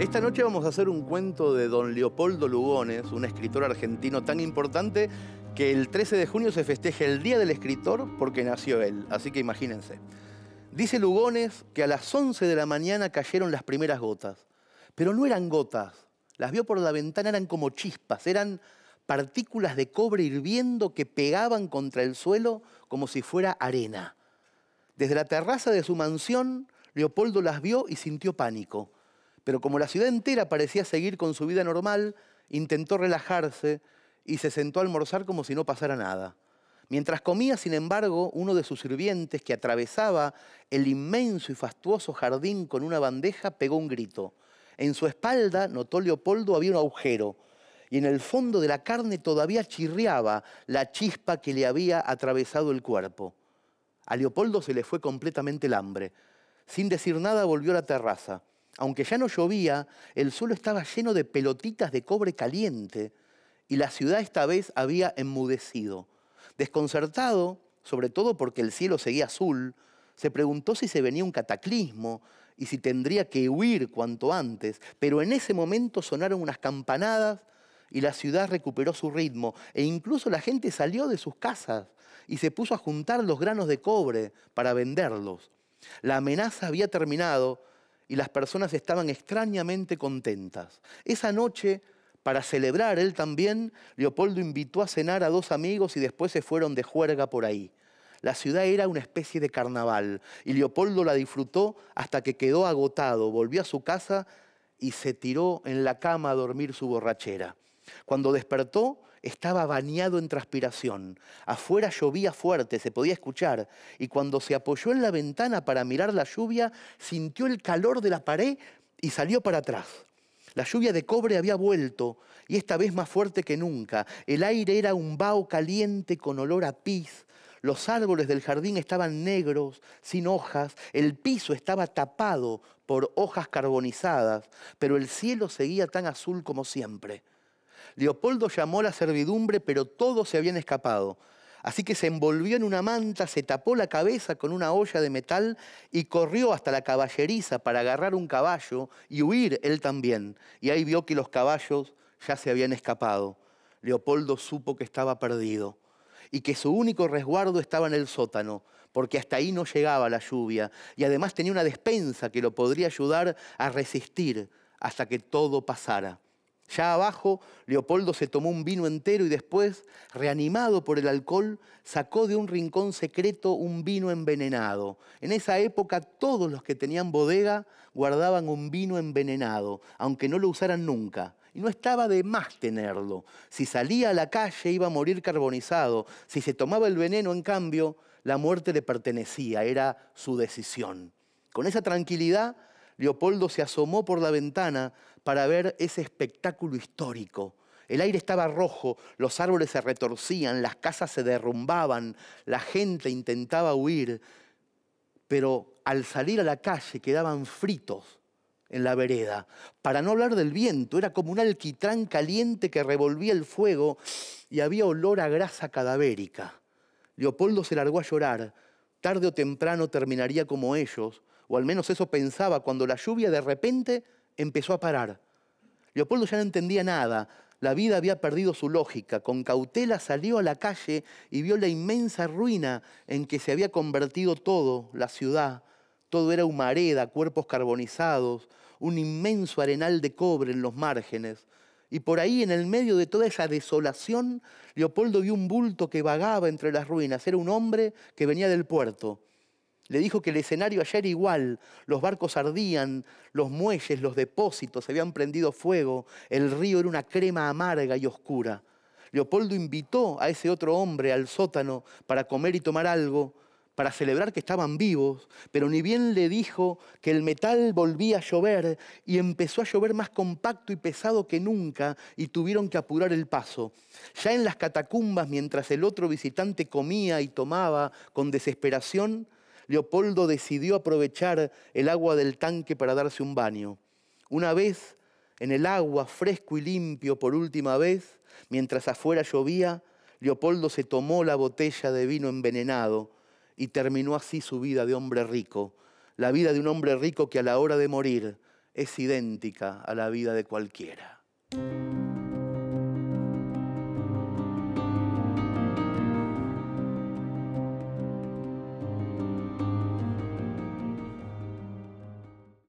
Esta noche vamos a hacer un cuento de don Leopoldo Lugones, un escritor argentino tan importante que el 13 de junio se festeja el Día del Escritor porque nació él, así que imagínense. Dice Lugones que a las 11 de la mañana cayeron las primeras gotas, pero no eran gotas, las vio por la ventana, eran como chispas, eran partículas de cobre hirviendo que pegaban contra el suelo como si fuera arena. Desde la terraza de su mansión, Leopoldo las vio y sintió pánico. Pero como la ciudad entera parecía seguir con su vida normal, intentó relajarse y se sentó a almorzar como si no pasara nada. Mientras comía, sin embargo, uno de sus sirvientes que atravesaba el inmenso y fastuoso jardín con una bandeja pegó un grito. En su espalda, notó Leopoldo, había un agujero y en el fondo de la carne todavía chirriaba la chispa que le había atravesado el cuerpo. A Leopoldo se le fue completamente el hambre. Sin decir nada volvió a la terraza. Aunque ya no llovía, el suelo estaba lleno de pelotitas de cobre caliente y la ciudad esta vez había enmudecido. Desconcertado, sobre todo porque el cielo seguía azul, se preguntó si se venía un cataclismo y si tendría que huir cuanto antes, pero en ese momento sonaron unas campanadas y la ciudad recuperó su ritmo e incluso la gente salió de sus casas y se puso a juntar los granos de cobre para venderlos. La amenaza había terminado y las personas estaban extrañamente contentas. Esa noche, para celebrar él también, Leopoldo invitó a cenar a dos amigos y después se fueron de juerga por ahí. La ciudad era una especie de carnaval y Leopoldo la disfrutó hasta que quedó agotado, volvió a su casa y se tiró en la cama a dormir su borrachera. Cuando despertó, estaba bañado en transpiración. Afuera llovía fuerte, se podía escuchar, y cuando se apoyó en la ventana para mirar la lluvia, sintió el calor de la pared y salió para atrás. La lluvia de cobre había vuelto, y esta vez más fuerte que nunca. El aire era un vaho caliente con olor a pis. Los árboles del jardín estaban negros, sin hojas, el piso estaba tapado por hojas carbonizadas, pero el cielo seguía tan azul como siempre. Leopoldo llamó a la servidumbre, pero todos se habían escapado. Así que se envolvió en una manta, se tapó la cabeza con una olla de metal y corrió hasta la caballeriza para agarrar un caballo y huir él también. Y ahí vio que los caballos ya se habían escapado. Leopoldo supo que estaba perdido y que su único resguardo estaba en el sótano, porque hasta ahí no llegaba la lluvia y además tenía una despensa que lo podría ayudar a resistir hasta que todo pasara. Ya abajo, Leopoldo se tomó un vino entero y después, reanimado por el alcohol, sacó de un rincón secreto un vino envenenado. En esa época todos los que tenían bodega guardaban un vino envenenado, aunque no lo usaran nunca. Y no estaba de más tenerlo. Si salía a la calle iba a morir carbonizado. Si se tomaba el veneno, en cambio, la muerte le pertenecía, era su decisión. Con esa tranquilidad Leopoldo se asomó por la ventana para ver ese espectáculo histórico. El aire estaba rojo, los árboles se retorcían, las casas se derrumbaban, la gente intentaba huir, pero al salir a la calle quedaban fritos en la vereda. Para no hablar del viento, era como un alquitrán caliente que revolvía el fuego y había olor a grasa cadavérica. Leopoldo se largó a llorar. Tarde o temprano terminaría como ellos, o al menos eso pensaba, cuando la lluvia de repente empezó a parar. Leopoldo ya no entendía nada, la vida había perdido su lógica. Con cautela salió a la calle y vio la inmensa ruina en que se había convertido todo, la ciudad. Todo era humareda, cuerpos carbonizados, un inmenso arenal de cobre en los márgenes. Y por ahí, en el medio de toda esa desolación, Leopoldo vio un bulto que vagaba entre las ruinas. Era un hombre que venía del puerto. Le dijo que el escenario allá era igual, los barcos ardían, los muelles, los depósitos se habían prendido fuego, el río era una crema amarga y oscura. Leopoldo invitó a ese otro hombre al sótano para comer y tomar algo, para celebrar que estaban vivos, pero ni bien le dijo que el metal volvía a llover y empezó a llover más compacto y pesado que nunca y tuvieron que apurar el paso. Ya en las catacumbas, mientras el otro visitante comía y tomaba con desesperación, Leopoldo decidió aprovechar el agua del tanque para darse un baño. Una vez, en el agua, fresco y limpio por última vez, mientras afuera llovía, Leopoldo se tomó la botella de vino envenenado y terminó así su vida de hombre rico, la vida de un hombre rico que a la hora de morir es idéntica a la vida de cualquiera.